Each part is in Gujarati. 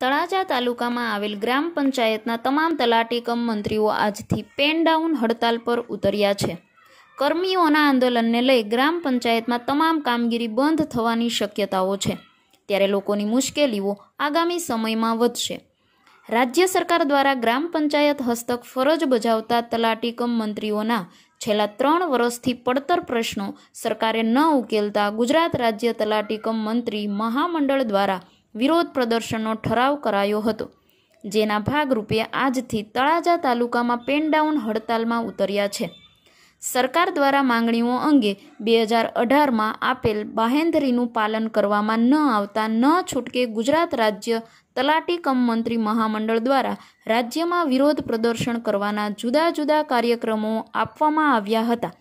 તળાજા તાલુકામાં આવેલ ગ્રામ પંચાયતના તમામ તલાટી કમ મંત્રીઓ આજથી પેન ડાઉન હડતાલ પર ઉતર્યા છે કર્મીઓના આંદોલનને લઈ ગ્રામ પંચાયતમાં તમામ કામગીરી બંધ થવાની શક્યતાઓ છે ત્યારે લોકોની મુશ્કેલીઓ આગામી સમયમાં વધશે રાજ્ય સરકાર દ્વારા ગ્રામ પંચાયત હસ્તક ફરજ બજાવતા તલાટીકમ મંત્રીઓના છેલ્લા ત્રણ વર્ષથી પડતર પ્રશ્નો સરકારે ન ઉકેલતા ગુજરાત રાજ્ય તલાટીકમ મંત્રી મહામંડળ દ્વારા વિરોધ પ્રદર્શનનો ઠરાવ કરાયો હતો જેના ભાગરૂપે આજથી તળાજા તાલુકામાં પેનડાઉન હડતાલમાં ઉતર્યા છે સરકાર દ્વારા માંગણીઓ અંગે બે હજાર અઢારમાં આપેલ બાહેંધરીનું પાલન કરવામાં ન આવતા ન છૂટકે ગુજરાત રાજ્ય તલાટી કમ મંત્રી મહામંડળ દ્વારા રાજ્યમાં વિરોધ પ્રદર્શન કરવાના જુદા જુદા કાર્યક્રમો આપવામાં આવ્યા હતા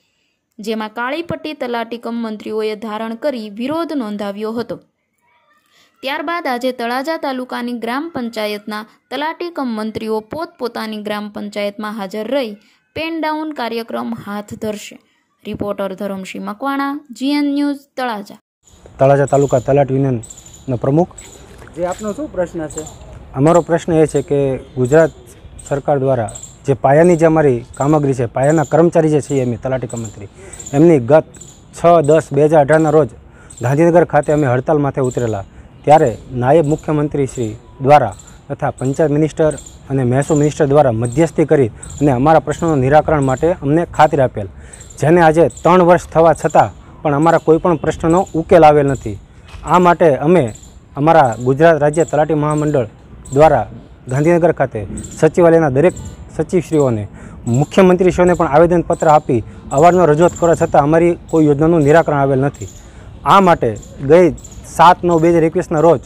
જેમાં કાળીપટ્ટી તલાટી કમ મંત્રીઓએ ધારણ કરી વિરોધ નોંધાવ્યો હતો ત્યારબાદ આજે તળાજા તાલુકાની ગ્રામ પંચાયતના તલાટી કમ મંત્રીઓ પોતપોતાની ગ્રામ પંચાયતમાં હાજર રહી પેન ડાઉન કાર્યક્રમ હાથ ધરશે reporter Dharamsinh Makwana G N news Talaja Talaja તાલુકા તલાટ વિનનના પ્રમુખ જે આપનો શું પ્રશ્ન છે અમારો પ્રશ્ન એ છે કે ગુજરાત સરકાર દ્વારા જે પાયાની જે અમારી કામગીરી છે પાયાના કર્મચારી જે છે અમે તલાટી કર્મચારી એમની ગત છ દસ બે હજાર અઢારના રોજ ગાંધીનગર ખાતે અમે હડતાલ માથે ઉતરેલા ત્યારે નાયબ મુખ્યમંત્રી શ્રી દ્વારા તથા પંચાયત મિનિસ્ટર અને મહેસૂલ મિનિસ્ટર દ્વારા મધ્યસ્થી કરી અને અમારા પ્રશ્નોનું નિરાકરણ માટે અમને ખાતરી આપેલ જેને આજે ત્રણ વર્ષ થવા છતાં પણ અમારા કોઈપણ પ્રશ્નનો ઉકેલ આવેલ નથી આ માટે અમે અમારા ગુજરાત રાજ્ય તલાટી મહામંડળ દ્વારા ગાંધીનગર ખાતે સચિવાલયના દરેક સચિવશ્રીઓને મુખ્યમંત્રીશ્રીઓને પણ આવેદનપત્ર આપી અવારનો રજૂઆત કરવા છતાં અમારી કોઈ યોજનાનું નિરાકરણ આવેલ નથી આ માટે ગઈ સાત નવ બે હજાર એકવીસના રોજ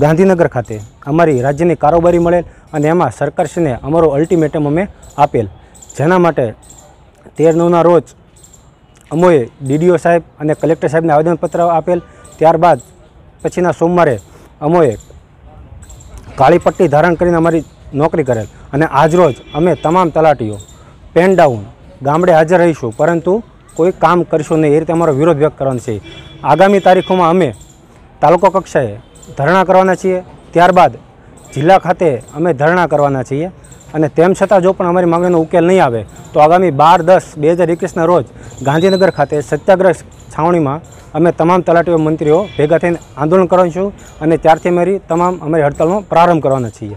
ગાંધીનગર ખાતે અમારી રાજ્યની કારોબારી મળેલ અને એમાં સરકારશ્રીને અમારો અલ્ટિમેટમ અમે આપેલ જેના માટે તેર નવના રોજ અમોએ ડીડીઓ સાહેબ અને કલેક્ટર સાહેબને આવેદનપત્ર આપેલ ત્યારબાદ પછીના સોમવારે અમોએ કાળી પટ્ટી ધારણ કરીને અમારી નોકરી કરેલ અને આજરોજ અમે તમામ તલાટીઓ પેન ડાઉન ગામડે હાજર રહીશું પરંતુ કોઈ કામ કરીશું નહીં એ રીતે અમારો વિરોધ વ્યક્ત કરવાનો છે આગામી તારીખોમાં અમે તાલુકો કક્ષાએ ધરણા કરવાના છીએ ત્યારબાદ જિલ્લા ખાતે અમે ધરણા કરવાના છીએ અને તેમ છતાં જો પણ અમારી માંગણીનો ઉકેલ નહીં આવે તો આગામી બાર દસ બે હજાર એકવીસના રોજ ગાંધીનગર ખાતે સત્યાગ્રહ છાવણીમાં અમે તમામ તલાટીઓ મંત્રીઓ ભેગા થઈને આંદોલન કરવાનું છું અને ત્યારથી અમારી તમામ અમારી હડતાલનો પ્રારંભ કરવાના છીએ